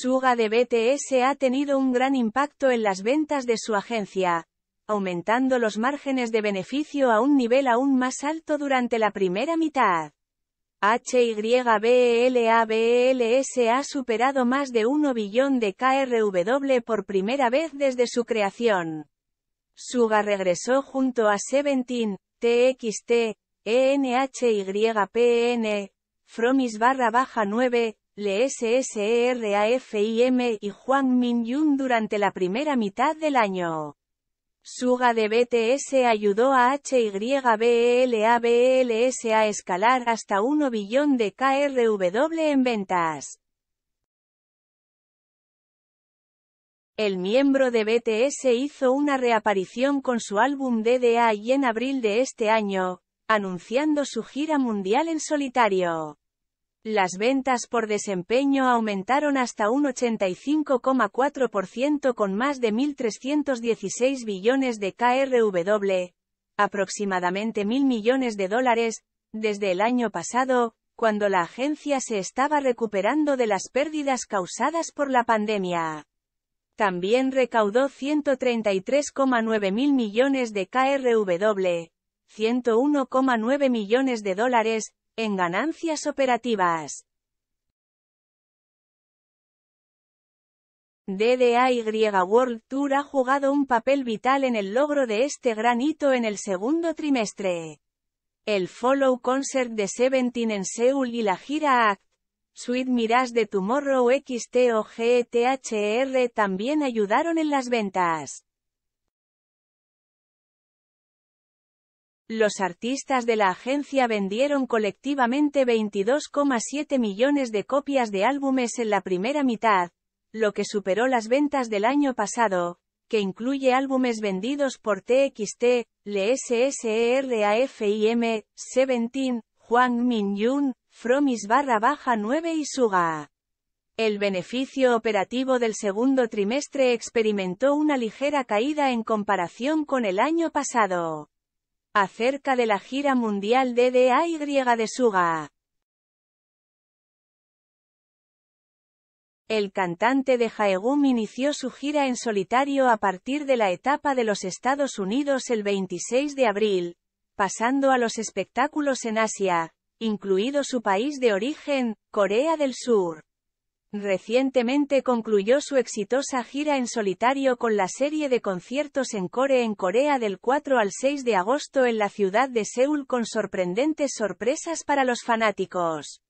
Suga de BTS ha tenido un gran impacto en las ventas de su agencia, aumentando los márgenes de beneficio a un nivel aún más alto durante la primera mitad. HYBLABLS e e ha superado más de 1 billón de KRW por primera vez desde su creación. Suga regresó junto a Seventeen, TXT, ENHYPN, Fromis barra baja 9, le SSRAFIM e y Juan Min Yun durante la primera mitad del año. Suga de BTS ayudó a HYBLABLS e a escalar hasta 1 billón de KRW en ventas. El miembro de BTS hizo una reaparición con su álbum DDA y en abril de este año, anunciando su gira mundial en solitario. Las ventas por desempeño aumentaron hasta un 85,4% con más de 1.316 billones de KRW, aproximadamente 1.000 millones de dólares, desde el año pasado, cuando la agencia se estaba recuperando de las pérdidas causadas por la pandemia. También recaudó 133,9 mil millones de KRW, 101,9 millones de dólares, en ganancias operativas. DDAY World Tour ha jugado un papel vital en el logro de este gran hito en el segundo trimestre. El Follow Concert de Seventeen en Seúl y la gira Act, Sweet Miras de Tomorrow XTOGTHR e e también ayudaron en las ventas. Los artistas de la agencia vendieron colectivamente 22,7 millones de copias de álbumes en la primera mitad, lo que superó las ventas del año pasado, que incluye álbumes vendidos por TXT, LSSRAFIM, e Seventeen, Juan Min Yun, Fromis barra baja 9 y Suga. El beneficio operativo del segundo trimestre experimentó una ligera caída en comparación con el año pasado acerca de la gira mundial DDAY de Suga. El cantante de Jaegum inició su gira en solitario a partir de la etapa de los Estados Unidos el 26 de abril, pasando a los espectáculos en Asia, incluido su país de origen, Corea del Sur. Recientemente concluyó su exitosa gira en solitario con la serie de conciertos en Core en Corea del 4 al 6 de agosto en la ciudad de Seúl con sorprendentes sorpresas para los fanáticos.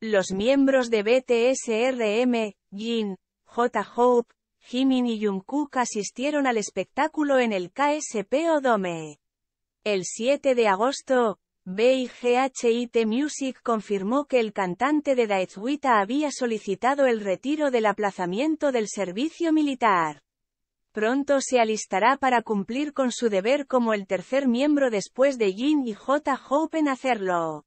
Los miembros de BTSRM, Jin, J-Hope, Jimin y Jungkook asistieron al espectáculo en el KSP Odome. El 7 de agosto, BIGHIT Music confirmó que el cantante de Daezuita había solicitado el retiro del aplazamiento del servicio militar. Pronto se alistará para cumplir con su deber como el tercer miembro después de Jin y J. Hope en hacerlo.